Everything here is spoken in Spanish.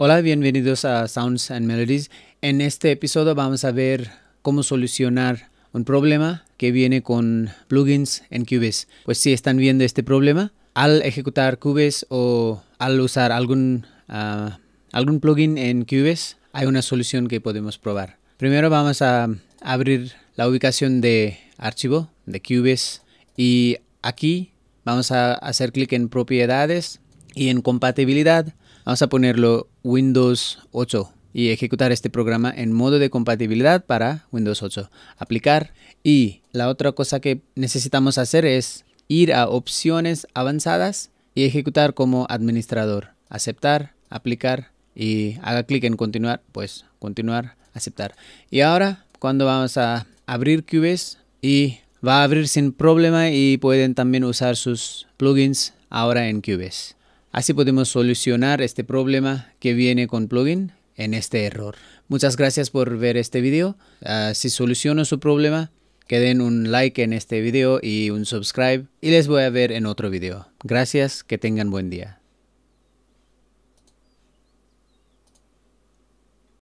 Hola, bienvenidos a Sounds and Melodies. En este episodio vamos a ver cómo solucionar un problema que viene con plugins en Cubes. Pues si están viendo este problema, al ejecutar Cubes o al usar algún, ah, algún plugin en Cubes, hay una solución que podemos probar. Primero vamos a abrir la ubicación de archivo de Cubes y aquí vamos a hacer clic en propiedades y en compatibilidad Vamos a ponerlo Windows 8 y ejecutar este programa en modo de compatibilidad para Windows 8. Aplicar. Y la otra cosa que necesitamos hacer es ir a opciones avanzadas y ejecutar como administrador. Aceptar, aplicar y haga clic en continuar, pues continuar, aceptar. Y ahora cuando vamos a abrir Cubes y va a abrir sin problema y pueden también usar sus plugins ahora en Cubes. Así podemos solucionar este problema que viene con plugin en este error. Muchas gracias por ver este video. Ah, si soluciono su problema, que den un like en este video y un subscribe y les voy a ver en otro video. Gracias, que tengan buen día.